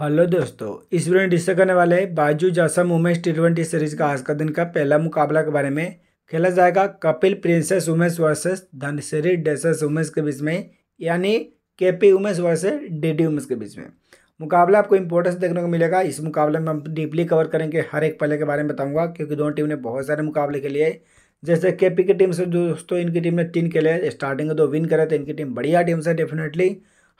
hello दोस्तों इस video में डिस्कस करने वाले बाजू जासम उमेश टी ट्वेंटी सीरीज का आज का दिन का पहला मुकाबला के बारे में खेला जाएगा कपिल प्रिंसेस उमेश वर्सेस धनश्री डेसेस उमेश के बीच में यानी K P Umesh versus DD Umesh के बीच में मुकाबला आपको इंपॉर्टेंस देखने को मिलेगा इस मुकाबले में हम डीपली कवर करेंगे हर एक पहले के बारे में बताऊंगा क्योंकि दोनों टीम ने बहुत सारे मुकाबले खेले हैं जैसे के पी की टीम से दोस्तों इनकी टीम ने तीन खेले स्टार्टिंग में दो विन करे तो इनकी टीम बढ़िया टीम से डेफिनेटली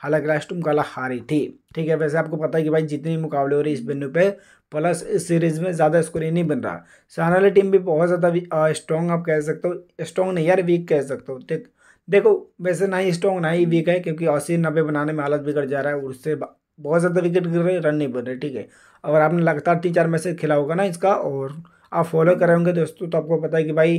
हालांकि राष्ट्रम काला कला हारी थी ठीक है वैसे आपको पता है कि भाई जितने भी मुकाबले हो रहे इस बिंदु पे प्लस इस सीरीज में ज़्यादा स्कोर ही नहीं बन रहा सामने वाली टीम भी बहुत ज़्यादा स्ट्रॉन्ग आप कह सकते हो स्ट्रॉन्ग नहीं यार वीक कह सकते हो ठीक देखो वैसे ना ही स्ट्रॉन्ग ना ही वीक है क्योंकि अस्सी नब्बे बनाने में हालत बिगड़ जा रहा है उससे बहुत ज़्यादा विकेट गिर रहे रन नहीं बन रहे ठीक है अगर आपने लगातार तीन चार मैसेज खेला होगा ना इसका और आप फॉलो करेंगे दोस्तों तो आपको पता है कि भाई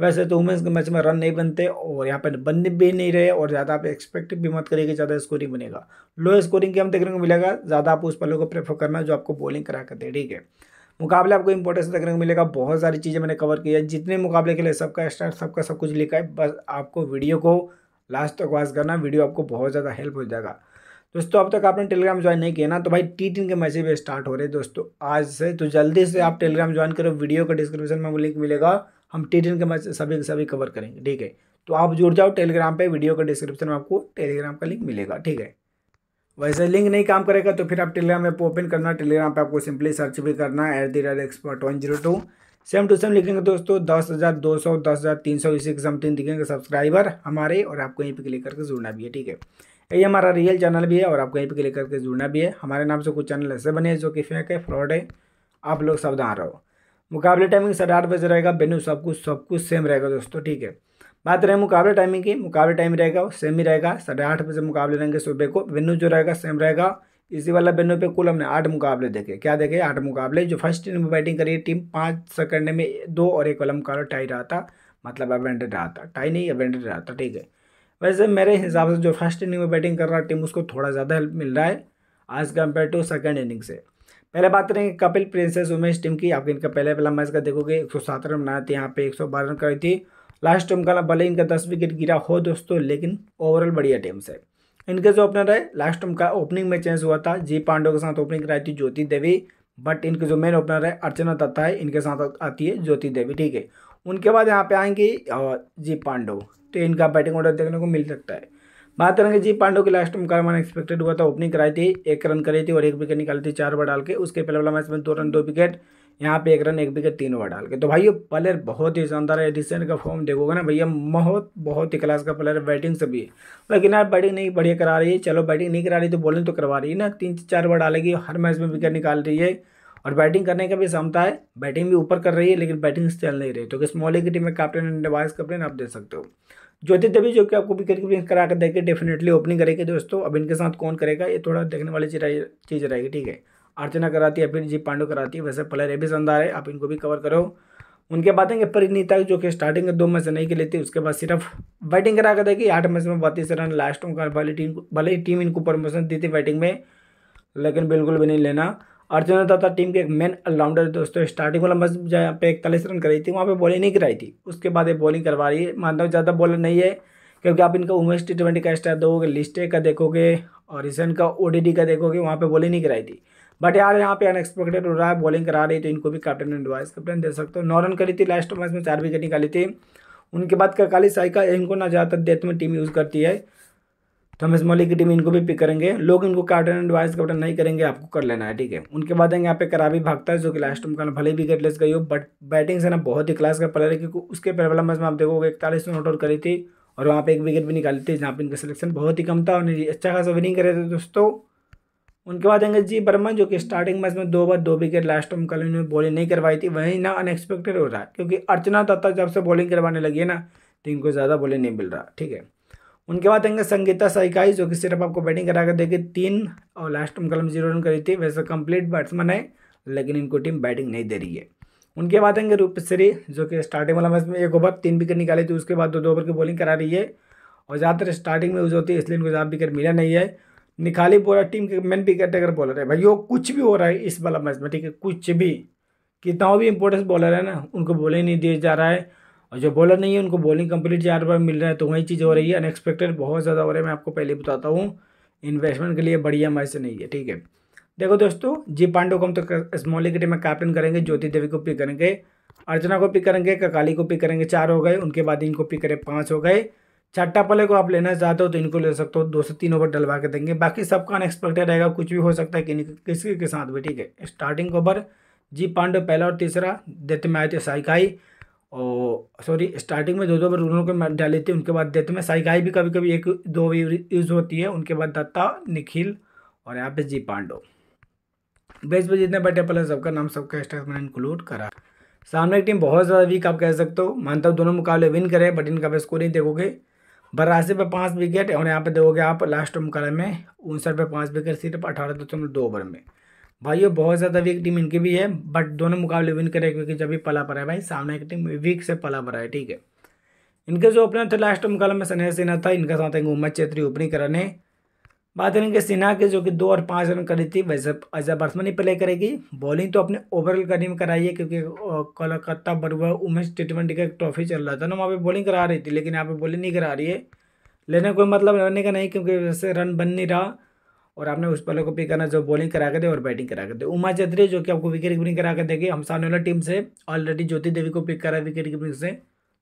वैसे तो वुमेंस के मैच में रन नहीं बनते और यहाँ पर बन भी नहीं रहे और ज़्यादा आप एक्सपेक्ट भी मत करिए कि ज़्यादा स्कोरिंग बनेगा लो स्कोरिंग गेम देखने को मिलेगा ज़्यादा आप उस पलों को प्रेफर करना जो आपको बॉलिंग करा कर दे ठीक है मुकाबले आपको इंपॉर्टेंस देखने को मिलेगा बहुत सारी चीज़ें मैंने कवर की है जितने मुकाबले के लिए सबका स्टार्ट सबका सब कुछ लिखा है बस आपको वीडियो को लास्ट तक वॉच करना वीडियो आपको बहुत ज़्यादा हेल्प हो जाएगा दोस्तों अब तक आपने टेलीग्राम ज्वाइन नहीं किया ना तो भाई टी टीन के मैसेज भी स्टार्ट हो रहे हैं दोस्तों आज से तो जल्दी से आप टेलीग्राम ज्वाइन करो वीडियो का डिस्क्रिप्शन में लिंक मिलेगा हम टेलीग्राम के मैच सभी सभी कवर करेंगे ठीक है तो आप जुड़ जाओ टेलीग्राम पे वीडियो का डिस्क्रिप्शन में आपको टेलीग्राम का लिंक मिलेगा ठीक है वैसे लिंक नहीं काम करेगा तो फिर आप टेलीग्राम ऐप ओपन करना टेलीग्राम पे आपको सिंपली सर्च भी करना है at the rate expert one zero two same two same लिखेंगे दोस्तों दस हज़ार दो सौ दस हज़ार तीन सौ इसी के समथिंग दिखेंगे सब्सक्राइबर हमारे और आपको यहीं पर क्लिक करके जुड़ना भी है ठीक है ये हमारा रियल चैनल भी है और आपको यहीं पर क्लिक करके जुड़ना भी है हमारे नाम से कुछ चैनल ऐसे बने हैं जो कि फेंक है फ्रॉड है आप लोग सावधान रहो मुकाबले टाइमिंग साढ़े आठ बजे रहेगा बेनू सब कुछ सब कुछ सेम रहेगा दोस्तों ठीक है बात रहे मुकाबले टाइमिंग की मुकाबले टाइम रहेगा सेम ही रहेगा साढ़े आठ बजे मुकाबले रहेंगे सुबह को वेन्यू जो रहेगा सेम रहेगा इसी वाला वेन्यू पे कुल हमने आठ मुकाबले देखे क्या देखे आठ मुकाबले जो फर्स्ट टीम बैटिंग करी टीम पाँच सेकंड में दो और एक वाला मुकाबला टाई रहा था मतलब एवेंटेड रहा था टाई नहीं एवेंटेड रहा था ठीक है वैसे मेरे हिसाब से जो फर्स्ट इनिंग में बैटिंग कर रहा टीम उसको थोड़ा ज़्यादा हेल्प मिल रहा है as compare to second inning से पहले बात करेंगे कपिल प्रिंसेस उमेश टीम की आपके इनका पहले पहला मैच का देखोगे एक सौ सात रन बनाए थे यहाँ पे एक सौ बारह रन करी थी लास्ट टीम का भले इनका दस विकेट गिरा हो दोस्तों लेकिन ओवरऑल बढ़िया टीम से इनके जो ओपनर है लास्ट टीम का ओपनिंग में चेंज हुआ था जी पांडो के साथ ओपनिंग कराई थी ज्योति देवी बट इनके जो मेन ओपनर है अर्चना दत्ता है इनके साथ आती है ज्योति देवी ठीक है उनके बाद यहाँ पे आएंगी जी पांडो तो इनका बैटिंग ऑर्डर देखने को मिल सकता है बात करेंगे जी पांडव के लास्ट में मुकाबला एक्सपेक्टेड हुआ था ओपनिंग कराई थी एक रन करी थी और एक विकेट निकाली थी चार ओवर डाल के उसके पहले वाला मैच में दो रन दो विकेट यहाँ पे एक रन एक विकेट तीन ओवर डाल के तो भाई ये प्लेयर बहुत ही शानदार है डिसेंट का फॉर्म देखोगे ना भैया बहुत बहुत ही क्लास का प्लेयर है बैटिंग से भी है लेकिन यार बैटिंग नहीं बढ़िया करा रही है चलो बैटिंग नहीं करा रही तो बॉलिंग तो करवा रही है ना तीन चार ओवर डालेगी हर मैच में विकेट निकाल रही है और बैटिंग करने का भी क्षमता है बैटिंग भी ऊपर कर रही है लेकिन बैटिंग चल नहीं रही तो किस की टीम में कैप्टन एंड वाइस कैप्टन आप दे सकते हो ज्योति देवी जो कि आपको विकेट कीपिंग करा कर देखिए डेफिनेटली ओपनिंग करेगी दोस्तों अब इनके साथ कौन करेगा ये थोड़ा देखने वाली चीज़ रहेगी ठीक है अर्चना कराती है फिर जी पांडू कराती है वैसे प्लेयर ये भी शानदार है आप इनको भी कवर करो उनके बाद आएंगे परिणीता जो कि स्टार्टिंग में दो मैच नहीं खेली थी उसके बाद सिर्फ बैटिंग करा कर देगी आठ मैच में बत्तीस रन लास्ट में टीम भले ही टीम इनको परमोशन दी थी बैटिंग में लेकिन बिल्कुल भी नहीं लेना अर्जुन दत्ता टीम के एक मेन ऑलराउंडर दोस्तों स्टार्टिंग वाला मस्त जहाँ पे इकतालीस रन कराई थी वहाँ पे बॉलिंग नहीं कराई थी उसके बाद ये बॉलिंग करवा रही है मानता हूँ ज़्यादा बॉलर नहीं है क्योंकि आप इनका उमेश टी ट्वेंटी का स्टार दोगे लिस्टे का देखोगे और ईसन का ओ का देखोगे वहाँ पर बॉलिंग नहीं कराई थी बट यार यहाँ पे अनएक्सपेक्टेड हो रहा है बॉलिंग करा रही तो इनको भी कैप्टन एंड वाइस कैप्टन दे सकते हो नौ रन करी थी लास्ट मैच में चार विकेट निकाली थी उनके बाद ककाली साई का इनको ना ज़्यादातर डेथ में टीम यूज़ करती है तो हम स्मॉली की टीम इनको भी पिक करेंगे लोग इनको कैप्टन एंड वाइस कैप्टन नहीं करेंगे आपको कर लेना है ठीक है उनके बाद आएंगे यहाँ पे कराबी भागता है जो कि लास्ट में भले भी विकेट लेस गई हो बट बैटिंग से ना बहुत ही क्लास का प्लेयर है क्योंकि उसके पहला में आप देखोगे इकतालीस रन आउट करी थी और वहाँ पे एक विकेट भी निकाली थी जहाँ पर इनका सिलेक्शन बहुत ही कम था और अच्छा खासा विनिंग करे थे दोस्तों उनके बाद आएंगे जी वर्मा जो कि स्टार्टिंग मैच में दो बार दो विकेट लास्ट में कल उन्होंने बॉलिंग नहीं करवाई थी वहीं ना अनएक्सपेक्टेड हो रहा है क्योंकि अर्चना दत्ता जब से बॉलिंग करवाने लगी है ना तो इनको ज़्यादा बॉलिंग नहीं मिल रहा ठीक है उनके बाद आएंगे संगीता साइकाई जो कि सिर्फ आपको बैटिंग करा कर देगी तीन और लास्ट में कलम जीरो रन करी थी वैसे कंप्लीट बैट्समैन है लेकिन इनको टीम बैटिंग नहीं दे रही है उनके बाद आएंगे रूपश्री जो कि स्टार्टिंग वाला मैच में एक ओवर तीन विकेट निकाली थी उसके बाद दो दो ओवर की बॉलिंग करा रही है और ज़्यादातर स्टार्टिंग में यूज होती है इसलिए इनको ज़्यादा विकेट मिला नहीं है निकाली बोला टीम के मेन विकेट अगर बॉलर है भाई वो कुछ भी हो रहा है इस वाला मैच में ठीक है कुछ भी कितना भी इंपॉर्टेंस बॉलर है ना उनको बोले नहीं दिया जा रहा है और जो बॉलर नहीं है उनको बॉलिंग कंप्लीट चार बार मिल रहा है तो वही चीज़ हो रही है अनएक्सपेक्टेड बहुत ज़्यादा हो रहा है मैं आपको पहले बताता हूँ इन्वेस्टमेंट के लिए बढ़िया मैसे नहीं है ठीक है देखो दोस्तों जी पांडो को हम तो स्मॉल क्रिकेट में कैप्टन करेंगे ज्योति देवी को पिक करेंगे अर्चना को पिक करेंगे ककाली को पिक करेंगे चार हो गए उनके बाद इनको पिक करें पाँच हो गए छट्टा पले को आप लेना चाहते हो तो इनको ले सकते हो दो से तीन ओवर डलवा के देंगे बाकी सबका अनएक्सपेक्टेड रहेगा कुछ भी हो सकता है कि किसी के साथ भी ठीक है स्टार्टिंग ओवर जी पांडो पहला और तीसरा देते थे साइकाई और सॉरी स्टार्टिंग में दो दो बार रूलों के डाल लेती हूँ उनके बाद देते में साइगाई भी कभी कभी एक दो यूज होती है उनके बाद दत्ता निखिल और यहाँ पे जी पांडो बेस पर जितने बैठे पहले सबका नाम सबका स्टार्ट मैंने इंक्लूड करा सामने की टीम बहुत ज़्यादा वीक आप कह सकते हो मानता हूँ दोनों मुकाबले विन करे बट इनका स्कोर स्कोरिंग देखोगे बरासी पर पाँच विकेट और यहाँ पे देखोगे आप लास्ट मुकाबले में उनसठ पे पाँच विकेट सिर्फ अठारह दशमलव दो ओवर में भाइयों बहुत ज़्यादा वीक टीम इनकी भी है बट दोनों मुकाबले विन करे क्योंकि जब भी पला पर है भाई सामने की टीम वीक से पला पर है ठीक है इनके जो ओपनर थे लास्ट मुकाबले में सनेह सिन्हा था इनका साथ मोहम्मद चेत्री ओपनिंग कराने बात करेंगे सिन्हा की जो कि दो और पाँच रन करी थी वैसे अजय बर्समन ही प्ले करेगी बॉलिंग तो अपने ओवरऑल करने में कराई है क्योंकि कोलकाता बरुआ उमेश टी ट्वेंटी का एक ट्रॉफी चल रहा था ना वहाँ पे बॉलिंग करा रही थी लेकिन यहाँ पे बॉलिंग नहीं करा रही है लेने कोई मतलब रहने का नहीं क्योंकि वैसे रन बन नहीं रहा और आपने उस वाले को पिक करना जो बॉलिंग करा के दे और बैटिंग करा के दे उमा चौधरी जो कि आपको विकेट कीपिंग करा के देगी हम सामने वाला टीम से ऑलरेडी ज्योति देवी को पिक करा है विकेट कीपिंग से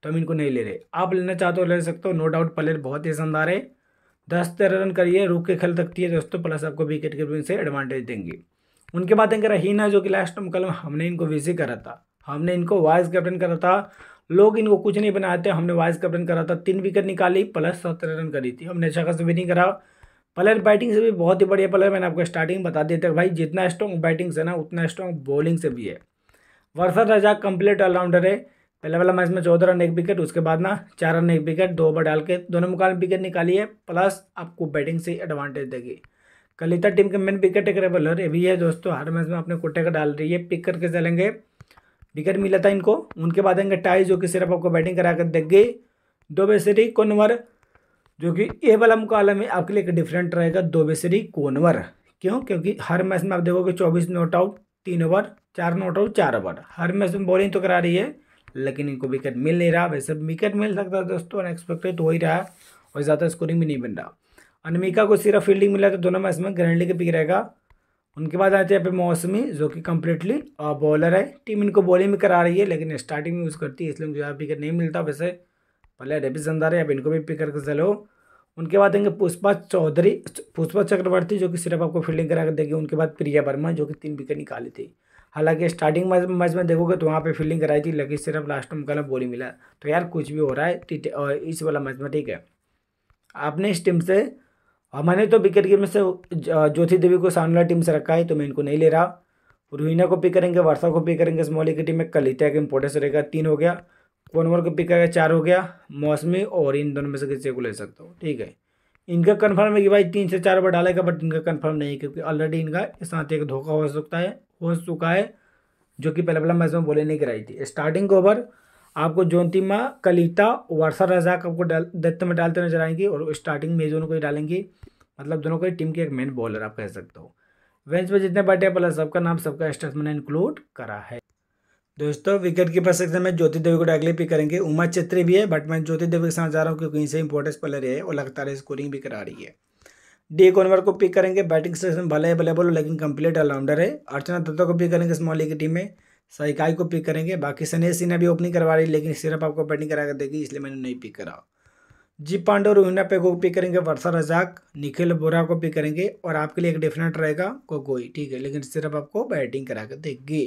तो हम इनको नहीं ले रहे आप लेना चाहते हो ले सकते हो नो डाउट प्लेयर बहुत ही शानदार है दस तेरह रन करिए रुक के खेल सकती है दोस्तों प्लस आपको विकेट कीपिंग से एडवांटेज देंगी उनके बाद देंगे रहीना जो कि लास्ट टाइम कल हमने इनको विजी करा था हमने इनको वाइस कैप्टन करा था लोग इनको कुछ नहीं बनाते हमने वाइस कैप्टन करा था तीन विकेट निकाली प्लस सत्रह रन करी थी हमने अच्छा खास विनिंग करा पलर बैटिंग से भी बहुत ही बढ़िया पलर मैंने आपको स्टार्टिंग बता दिया था भाई जितना स्ट्रॉन्ग बैटिंग से ना उतना स्ट्रॉन्ग बॉलिंग से भी है वर्षा रजाक कंप्लीट ऑलराउंडर है पहले वाला मैच में चौदह रन एक विकेट उसके बाद ना चार रन एक विकेट दो ओवर डाल के दोनों मुकाबले विकेट निकाली है प्लस आपको बैटिंग से एडवांटेज देगी कलिता टीम के मेन विकेट टेकर बॉलर ये भी है दोस्तों हर मैच में अपने को टेकर डाल रही है पिक करके चलेंगे विकेट मिला था इनको उनके बाद आएंगे टाई जो कि सिर्फ आपको बैटिंग करा कर देख गई दो बेसरी कोनवर जो कि ए वाला मुकाबला में आपके लिए एक डिफरेंट रहेगा दोबेसरी कोनवर क्यों क्योंकि हर मैच में आप देखोगे चौबीस नॉट आउट तीन ओवर चार नॉट आउट चार ओवर हर मैच में बॉलिंग तो करा रही है लेकिन इनको विकेट मिल नहीं रहा वैसे विकेट मिल सकता है दोस्तों अनएक्सपेक्टेड तो हो ही रहा है और ज़्यादा स्कोरिंग भी नहीं बन रहा अनमिका को सिर्फ फील्डिंग मिला तो दोनों मैच में ग्रैंडली के पिक रहेगा उनके बाद आते हैं पे मौसमी जो कि कम्प्लीटली बॉलर है टीम इनको बॉलिंग भी करा रही है लेकिन स्टार्टिंग में यूज़ करती है इसलिए उनको ज़्यादा विकेट नहीं मिलता वैसे पहले रेपी अंदारे अब इनको भी पिक करके चलो उनके बाद देंगे पुष्पा चौधरी पुष्पा चक्रवर्ती जो कि सिर्फ आपको फील्डिंग करा कर देगी उनके बाद प्रिया वर्मा जो कि तीन विकेट निकाली थी हालांकि स्टार्टिंग मैच में देखोगे तो वहाँ पे फील्डिंग कराई थी लेकिन सिर्फ लास्ट में कल बोली मिला तो यार कुछ भी हो रहा है और इस वाला मैच में ठीक है आपने इस टीम से और मैंने तो विकेट गिर में से ज्योति देवी को सामने वाली टीम से रखा है तो मैं इनको नहीं ले रहा रोहिना को पिक करेंगे वर्षा को पिक करेंगे स्मॉली की टीम में कलिता का इंपोर्टेंस रहेगा तीन हो गया कौन वन का पिक करेगा चार हो गया मौसमी और इन दोनों में से किसी को ले सकते हो ठीक है इनका कन्फर्म है कि भाई तीन से चार बार डालेगा बट इनका कन्फर्म नहीं है क्योंकि ऑलरेडी इनका साथ एक धोखा हो सकता है हो चुका है जो कि पहले पहले मैच में बोले नहीं कराई थी स्टार्टिंग ओवर आपको जोतिमा कलिता वर्षा रजाक आपको डाल दत्त में डालते नजर आएंगे और स्टार्टिंग में दोनों को ही डालेंगे मतलब दोनों को ही टीम के एक मेन बॉलर आप कह सकते हो वेंच में जितने बैठे प्लस सबका नाम सबका स्टेट मैंने इंक्लूड करा है दोस्तों विकेट कीपर सेक्शन में ज्योति देवी को डायरेक्टली पिक करेंगे उमा छेत्री भी है बट मैं ज्योति देवी के साथ जा रहा हूँ क्योंकि इनसे इंपॉर्टेंस प्लेयर है और लगातार स्कोरिंग भी करा रही है डी कॉनवर को पिक करेंगे बैटिंग सेक्शन भले अवेलेबल हो लेकिन कंप्लीट ऑलराउंडर है अर्चना दत्ता को पिक करेंगे स्मॉल लीग की टीम में साइकाई को पिक करेंगे बाकी सनेह सिन्हा भी ओपनिंग करवा रही है लेकिन सिर्फ आपको बैटिंग करा कर देगी इसलिए मैंने नहीं पिक करा जी पांडे और रोहिना पे को पिक करेंगे वर्षा रजाक निखिल बोरा को पिक करेंगे और आपके लिए एक डिफरेंट रहेगा को गोई ठीक है लेकिन सिर्फ आपको बैटिंग करा कर देगी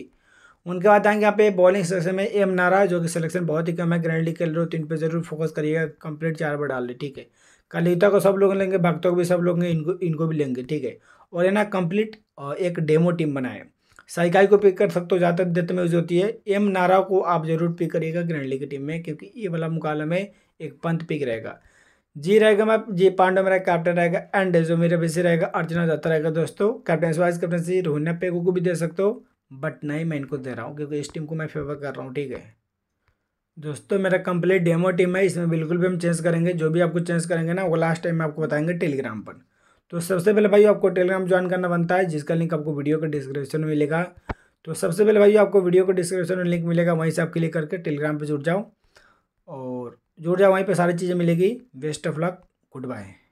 उनके बाद आएंगे यहाँ पे बॉलिंग सेक्शन में एम नारा जो कि सिलेक्शन बहुत ही कम है ग्रैंड लीग खेल रहे हो तो इन पर जरूर फोकस करिएगा कंप्लीट चार पर डाल लें ठीक है कलिता को सब लोग लेंगे भक्तों को भी सब लोग इनको इनको भी लेंगे ठीक है और है ना कंप्लीट एक डेमो टीम बनाए साइकाई को पिक कर सकते हो ज़्यादातर डेथ में यूज होती है एम नारा को आप जरूर पिक करिएगा ग्रैंड लीग की टीम में क्योंकि ये वाला मुकाबला में एक पंथ पिक रहेगा जी रहेगा मैं जी पांडव मेरा कैप्टन रहेगा एंड जो मेरा बेसी रहेगा अर्जुना दत्ता रहेगा दोस्तों captain vice captaincy Rohina Pegu को भी दे सकते हो बट नहीं मैं इनको दे रहा हूँ क्योंकि इस टीम को मैं फेवर कर रहा हूँ ठीक है दोस्तों मेरा कंप्लीट डेमो टीम है इसमें बिल्कुल भी हम चेंज करेंगे जो भी आपको चेंज करेंगे ना वो लास्ट टाइम में आपको बताएंगे टेलीग्राम पर तो सबसे पहले भाई आपको टेलीग्राम ज्वाइन करना बनता है जिसका लिंक आपको वीडियो के डिस्क्रिप्शन में मिलेगा तो सबसे पहले भाई आपको वीडियो के डिस्क्रिप्शन में लिंक मिलेगा वहीं से आप क्लिक करके टेलीग्राम पर जुड़ जाओ और जुड़ जाओ वहीं पर सारी चीज़ें मिलेगी best of luck good bye